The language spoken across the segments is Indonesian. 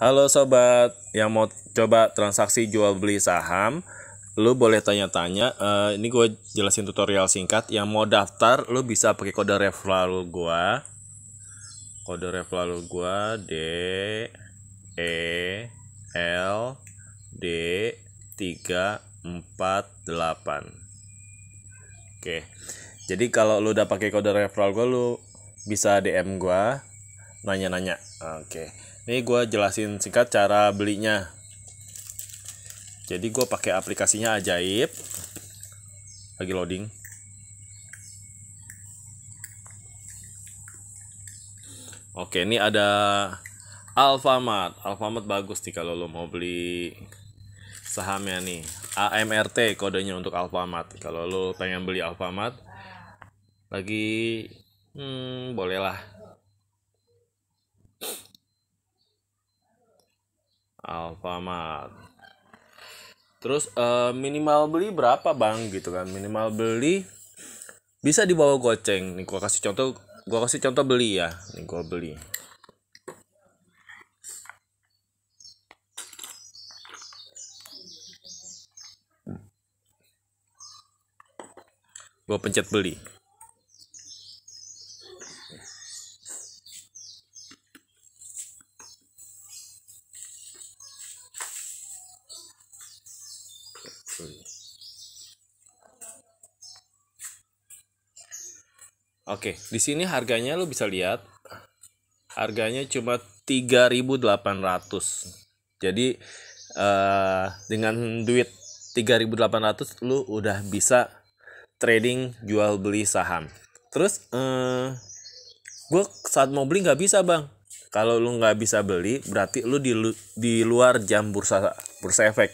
Halo sobat yang mau coba transaksi jual beli saham, lu boleh tanya-tanya. Uh, ini gue jelasin tutorial singkat. Yang mau daftar, lu bisa pakai kode referral gue. Kode referral gue D E L D 348. Oke. Jadi kalau lu udah pakai kode referral gue lu bisa DM gue nanya-nanya. Oke ini gue jelasin singkat cara belinya jadi gue pakai aplikasinya ajaib lagi loading oke ini ada Alfamart Alfamart bagus nih kalau lo mau beli sahamnya nih AMRT kodenya untuk Alfamart kalau lo pengen beli Alfamart lagi hmm, bolehlah Alfamart terus uh, minimal beli berapa bang gitu kan minimal beli bisa dibawa goceng nih gua kasih contoh gua kasih contoh beli ya nih gua beli gue pencet beli Oke, di sini harganya lo bisa lihat. Harganya cuma 3.800. Jadi uh, dengan duit 3.800 lu udah bisa trading jual beli saham. Terus uh, eh, gue saat mau beli nggak bisa bang. Kalau lu nggak bisa beli berarti lu di, di luar jam bursa bursa efek.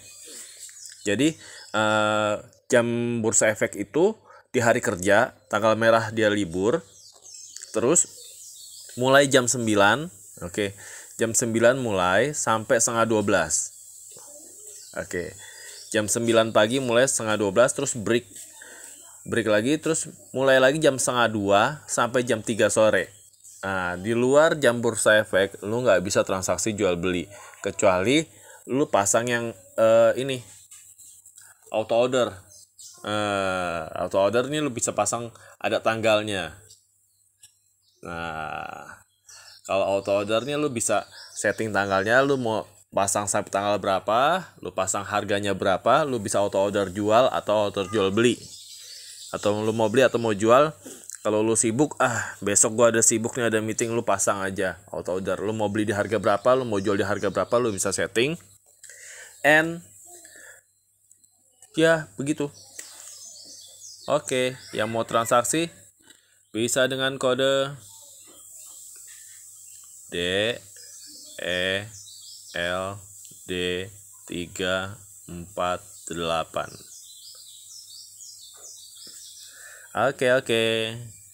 Jadi Eh, jam bursa efek itu di hari kerja, tanggal merah dia libur. Terus mulai jam 9, oke. Okay. Jam 9 mulai sampai setengah 12. Oke. Okay. Jam 9 pagi mulai setengah 12 terus break. Break lagi terus mulai lagi jam setengah 2 sampai jam 3 sore. Nah, di luar jam bursa efek lu nggak bisa transaksi jual beli kecuali lu pasang yang uh, ini auto order uh, eh, auto order ini lu bisa pasang ada tanggalnya nah kalau auto order ini lu bisa setting tanggalnya lu mau pasang sampai tanggal berapa lu pasang harganya berapa lu bisa auto order jual atau auto jual beli atau lu mau beli atau mau jual kalau lu sibuk ah besok gua ada sibuknya ada meeting lu pasang aja auto order lu mau beli di harga berapa lu mau jual di harga berapa lu bisa setting and ya begitu oke yang mau transaksi bisa dengan kode D E L D 8 Oke oke